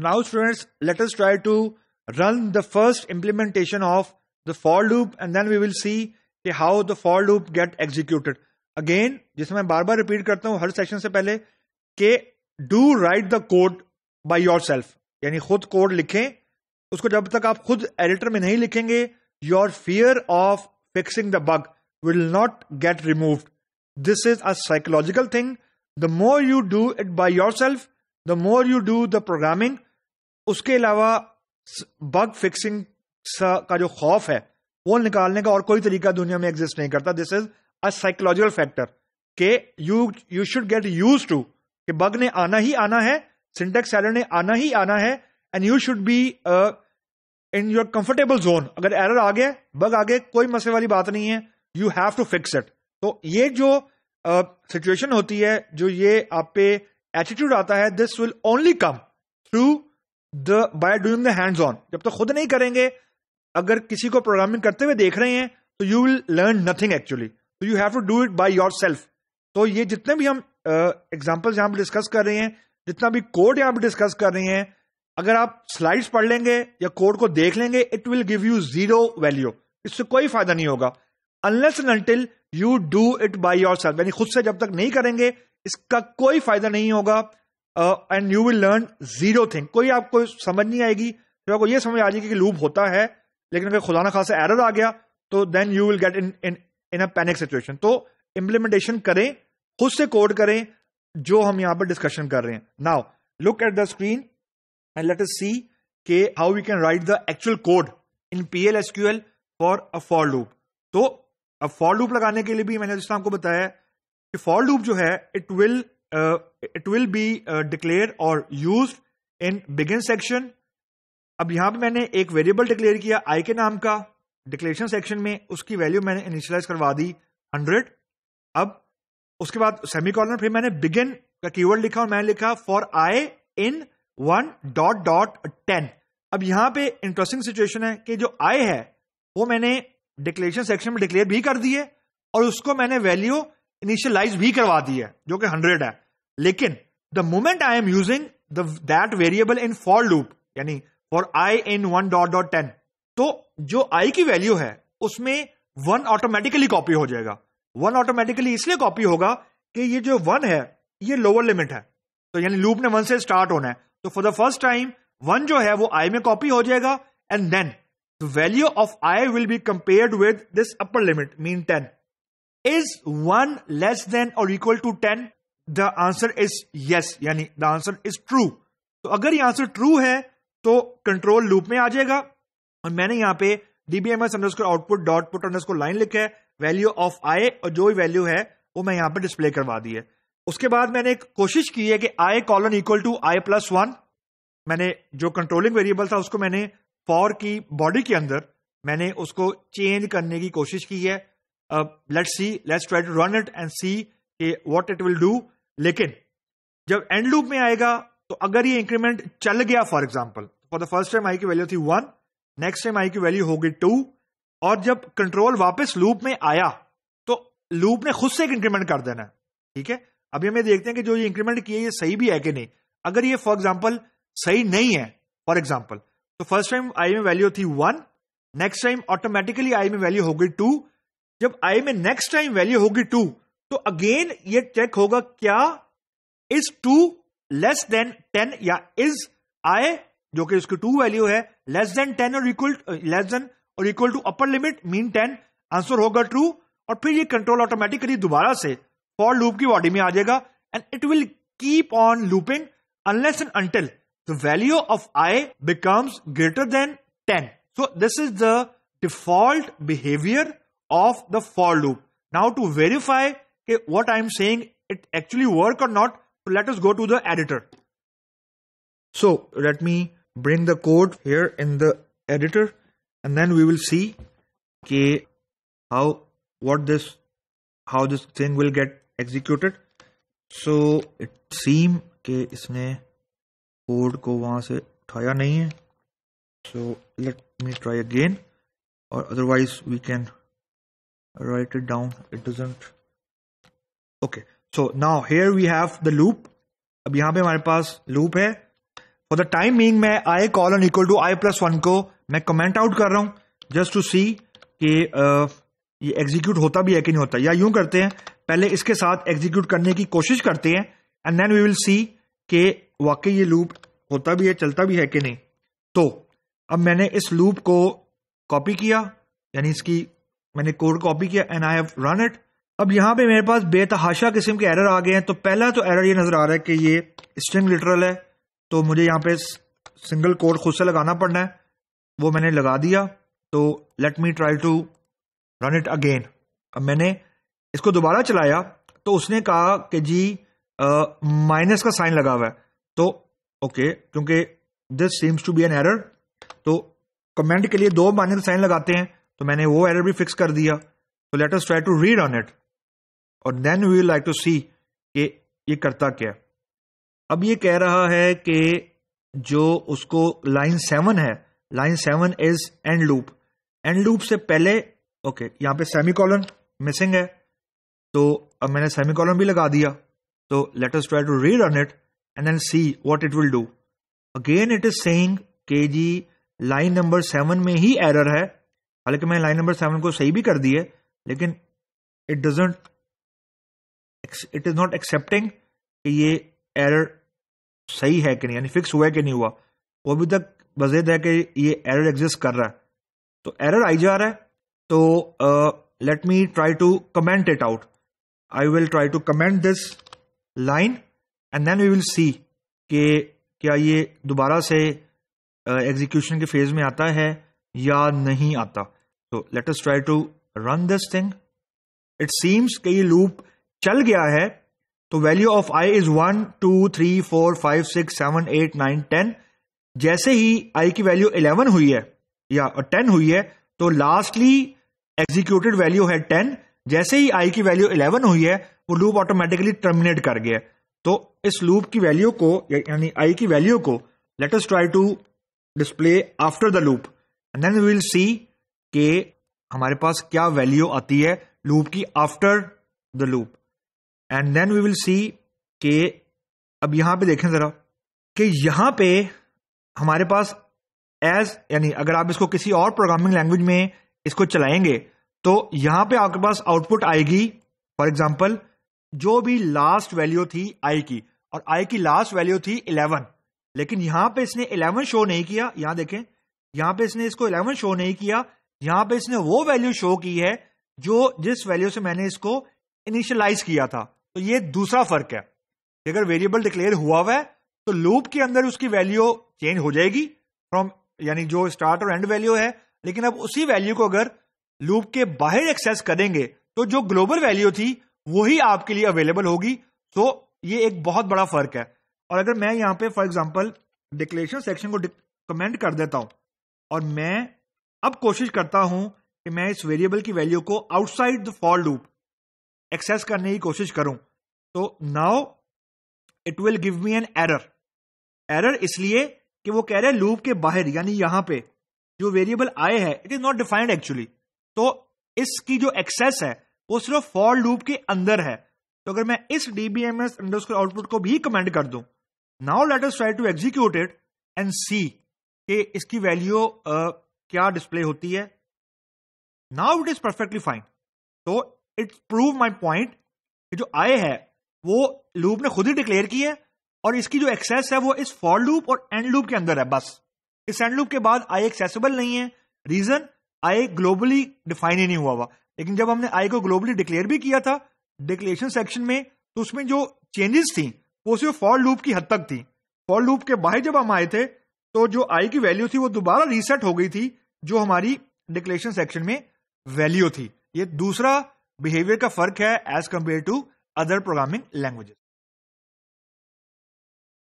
Now students, let us try to run the first implementation of the for loop and then we will see how the for loop get executed. Again, जिसे मैं बार बार repeat करता हूं हर section से पहले के do write the code by yourself यानी खुद code लिखें उसको जब तक आप खुद एडिटर में नहीं लिखेंगे your fear of fixing the bug will not get remove this is a psychological thing the more you do it by yourself the more you do the programming उसके अलावा बग फिक्सिंग का जो खौफ है वो निकालने का और कोई तरीका दुनिया में एग्जिस्ट नहीं करता this is a psychological factor के you you should get use to कि बग ने आना ही आना है सिंटेक्स एरर ने आना ही आना है and you should be in your comfortable zone अगर एरर आ गया बग आ गया कोई मसले वाली बात नहीं है you have to fix it तो ये जो सिचुएशन uh, होती है जो ये आप पे एटीट्यूड आता है this will only come through the by doing the hands on जब तक तो खुद नहीं करेंगे अगर किसी को प्रोग्रामिंग करते हुए देख रहे हैं तो you will learn nothing actually तो you have to do it by yourself तो ये जितने भी हम एग्जाम्पल्स यहां यहाँ पर डिस्कस कर रहे हैं जितना भी कोड यहाँ पर डिस्कस कर रहे हैं अगर आप स्लाइड्स पढ़ लेंगे या कोड को देख लेंगे it will give you zero value इससे कोई फायदा नहीं होगा unless until you do it by yourself यानी खुद से जब तक नहीं करेंगे इसका कोई फायदा नहीं होगा and you will learn zero thing कोई आपको समझ नहीं आएगी फिर आपको यह समझ आ जाएगी कि लूप होता है लेकिन अगर खुदा ना खासा एरर आ गया तो then you will get in in a panic situation तो इम्प्लीमेंटेशन करें खुद से कोड करें जो हम यहां पर डिस्कशन कर रहे हैं now look at the screen and let us see के how you can write the actual code in P L S Q L for a for loop तो अब फॉर लूप लगाने के लिए भी मैंने जिस आपको बताया कि फॉर लूप जो है it will uh, it will be uh, declared or used in begin section अब यहां पे मैंने एक वेरिएबल डिक्लेयर किया आई के नाम का डिक्लेरेशन सेक्शन में उसकी वैल्यू मैंने इनिशियलाइज करवा दी हंड्रेड अब उसके बाद सेमी कॉलर फिर मैंने बिगिन का कीवर्ड लिखा और मैंने लिखा for I in one dot dot ten अब यहां पे इंटरेस्टिंग सिचुएशन है कि जो आई है वो मैंने डिक्लेरेशन सेक्शन में डिक्लेयर भी कर दी है और उसको मैंने वैल्यू इनिशियलाइज भी करवा दी है जो कि हंड्रेड है लेकिन the moment I am using that variable in for loop यानी for I in one dot dot ten तो जो आई की वैल्यू है उसमें वन ऑटोमेटिकली कॉपी हो जाएगा वन ऑटोमेटिकली इसलिए कॉपी होगा कि ये जो वन है ये लोअर लिमिट है तो यानी लूप ने वन से स्टार्ट होना है तो for the first time one जो है वो आई में कॉपी हो जाएगा and then the value of I will be compared with this upper limit mean ten is one less than और equal to ten the answer is yes यानी the answer is true तो अगर ये answer true है तो control loop में आ जाएगा और मैंने यहां पे DBMS underscore output dot put underscore line लिखा है वैल्यू ऑफ आई और जो भी वैल्यू है वो मैं यहाँ पर डिस्प्ले करवा दी है उसके बाद मैंने एक कोशिश की है कि I colon equal to I plus one मैंने जो कंट्रोलिंग वेरिएबल था उसको मैंने फॉर की बॉडी के अंदर मैंने उसको चेंज करने की कोशिश की है let's see let's try to run it and see कि व्हाट इट विल डू लेकिन जब एंड लूप में आएगा तो अगर ये इंक्रीमेंट चल गया for example for the first time I की वैल्यू थी वन नेक्स्ट टाइम आई की वैल्यू होगी टू और जब कंट्रोल वापस लूप में आया तो लूप ने खुद से एक इंक्रीमेंट कर देना ठीक है अभी हमें देखते हैं कि जो ये इंक्रीमेंट किए ये सही भी है कि नहीं अगर ये फॉर एग्जाम्पल सही नहीं है फॉर एग्जाम्पल तो फर्स्ट टाइम आई में वैल्यू थी one next time automatically I में वैल्यू होगी टू जब आई में नेक्स्ट टाइम वैल्यू होगी टू तो अगेन ये चेक होगा क्या is two less than ten या इज आई जो कि उसकी टू वैल्यू है लेस देन टेन और इक्वल लेस देन और equal to upper limit mean ten answer होगा ट्रू और फिर ये कंट्रोल ऑटोमेटिकली दोबारा से फॉर लूप की बॉडी में आ जाएगा and it will keep on looping unless and until the value of I becomes greater than ten so this is the default behaviour of the for loop. Now to verify what I'm saying, it actually work or not, let us go to the editor. So let me bring the code here in the editor and then we will see okay, how what this how this thing will get executed. So it seem कि इसने code को वहां से उठाया नहीं है so let me try again और otherwise write it down it doesn't okay so now here we have the loop अब यहां पे हमारे पास लूप है फॉर द टाइम बीइंग मैं I colon equal to I plus one को मैं कमेंट आउट कर रहा हूं जस्ट टू सी कि uh, ये एग्जीक्यूट होता भी है कि नहीं होता या यूं करते हैं पहले इसके साथ एग्जीक्यूट करने की कोशिश करते हैं and then we will see कि वाकई ये लूप होता भी है चलता भी है कि नहीं तो अब मैंने इस लूप को कॉपी किया यानी इसकी मैंने कोड कॉपी किया and I have run it अब यहां पे मेरे पास बेतहाशा किस्म के एरर आ गए हैं तो पहला तो एरर ये नजर आ रहा है कि ये स्ट्रिंग लिटरल है तो मुझे यहां पे सिंगल कोड खुद से लगाना पड़ना है वो मैंने लगा दिया तो let me try to run it again अब मैंने इसको दोबारा चलाया तो उसने कहा कि जी माइनस का साइन लगा हुआ है तो ओके क्योंकि this seems to be an error तो कमेंट के लिए दो माइनस साइन लगाते हैं तो मैंने वो एरर भी फिक्स कर दिया तो let us try to read on it और then we like to see कि ये करता क्या अब ये कह रहा है कि जो उसको लाइन सेवन है line seven is end loop end loop से पहले ओके okay, यहां पे सेमी कॉलन मिसिंग है तो अब मैंने सेमी कॉलन भी लगा दिया तो let us try to read on it and then see what it will do again it is saying के जी लाइन नंबर सेवन में ही एरर है हालांकि मैंने लाइन नंबर सेवन को सही भी कर दी है लेकिन it doesn't it is not accepting कि ये एरर सही है कि नहीं यानी फिक्स हुआ है कि नहीं हुआ वो अभी तक वजह है कि ये एरर एग्जिस्ट कर रहा है तो एरर आई जा रहा है तो let me try to comment it out I will try to comment this line and then we will see कि क्या ये दोबारा से एग्जीक्यूशन uh, के फेज में आता है या नहीं आता तो let us try to run this thing it seems कि ये लूप चल गया है तो value of I is one two three four five six seven eight nine ten जैसे ही आई की वैल्यू इलेवन हुई है या टेन हुई है तो लास्टली एग्जीक्यूटेड वैल्यू है टेन जैसे ही आई की वैल्यू इलेवन हुई है वो लूप ऑटोमेटिकली टर्मिनेट कर गया तो इस लूप की वैल्यू को यानी आई की वैल्यू को let us try to display after the loop and then we will see कि हमारे पास क्या वैल्यू आती है लूप की after the loop and then we will see के अब यहां पे देखें जरा कि यहां पे हमारे पास एज यानी अगर आप इसको किसी और प्रोग्रामिंग लैंग्वेज में इसको चलाएंगे तो यहां पे आपके पास आउटपुट आएगी फॉर एग्जाम्पल जो भी लास्ट वैल्यू थी आई की और आई की लास्ट वैल्यू थी इलेवन लेकिन यहां पे इसने इलेवन शो नहीं किया यहां देखें यहां पे इसने इसको इलेवन शो नहीं किया यहां पे इसने वो वैल्यू शो की है जो जिस वैल्यू से मैंने इसको इनिशियलाइज किया था तो ये दूसरा फर्क है अगर वेरिएबल डिक्लेयर हुआ हुआ है तो लूप के अंदर उसकी वैल्यू चेंज हो जाएगी फ्रॉम यानी जो स्टार्ट और एंड वैल्यू है लेकिन अब उसी वैल्यू को अगर लूप के बाहर एक्सेस करेंगे तो जो ग्लोबल वैल्यू थी वही आपके लिए अवेलेबल होगी तो ये एक बहुत बड़ा फर्क है और अगर मैं यहां पे फॉर एग्जांपल डिक्लेरेशन सेक्शन को कमेंट कर देता हूं और मैं अब कोशिश करता हूं कि मैं इस वेरिएबल की वैल्यू को outside the for loop access करने की कोशिश करूं तो now it will give me an error error इसलिए कि वो कह रहे हैं लूप के बाहर यानी यहां पे जो वेरिएबल आए है it is not defined actually तो इसकी जो एक्सेस है वो सिर्फ फॉर लूप के अंदर है तो अगर मैं इस डीबीएमएस अंडरस्कोर आउटपुट को भी कमेंट कर दूं now let us try to execute it and see कि इसकी वैल्यू uh, क्या डिस्प्ले होती है now it is perfectly fine तो इट प्रूव माई पॉइंट जो आय है वो लूप ने खुद ही डिक्लेयर की है और इसकी जो एक्सेस है वो इस फॉर लूप और एंड लूप के अंदर है बस इस एंड लूप के बाद आई एक्सेसिबल नहीं है रीजन आई ग्लोबली डिफाइन ही नहीं हुआ हुआ लेकिन जब हमने आई को ग्लोबली डिक्लेयर भी किया था डिक्लेरेशन सेक्शन में तो उसमें जो चेंजेस थी वो सिर्फ फॉर लूप की हद तक थी फॉर लूप के बाहर जब हम आए थे तो जो आई की वैल्यू थी वो दोबारा रीसेट हो गई थी जो हमारी डिक्लेरेशन सेक्शन में वैल्यू थी ये दूसरा बिहेवियर का फर्क है as compare to other programming languages